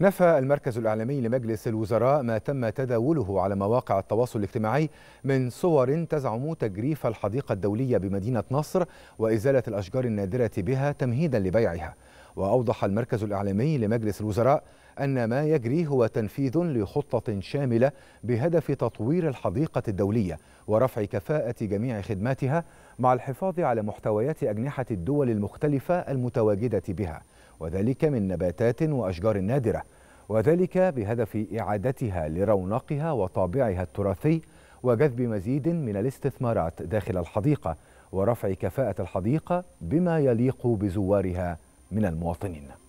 نفى المركز الإعلامي لمجلس الوزراء ما تم تداوله على مواقع التواصل الاجتماعي من صور تزعم تجريف الحديقة الدولية بمدينة نصر وإزالة الأشجار النادرة بها تمهيدا لبيعها وأوضح المركز الإعلامي لمجلس الوزراء أن ما يجري هو تنفيذ لخطة شاملة بهدف تطوير الحديقة الدولية ورفع كفاءة جميع خدماتها مع الحفاظ على محتويات أجنحة الدول المختلفة المتواجدة بها وذلك من نباتات وأشجار نادرة وذلك بهدف إعادتها لرونقها وطابعها التراثي وجذب مزيد من الاستثمارات داخل الحديقة ورفع كفاءة الحديقة بما يليق بزوارها من المواطنين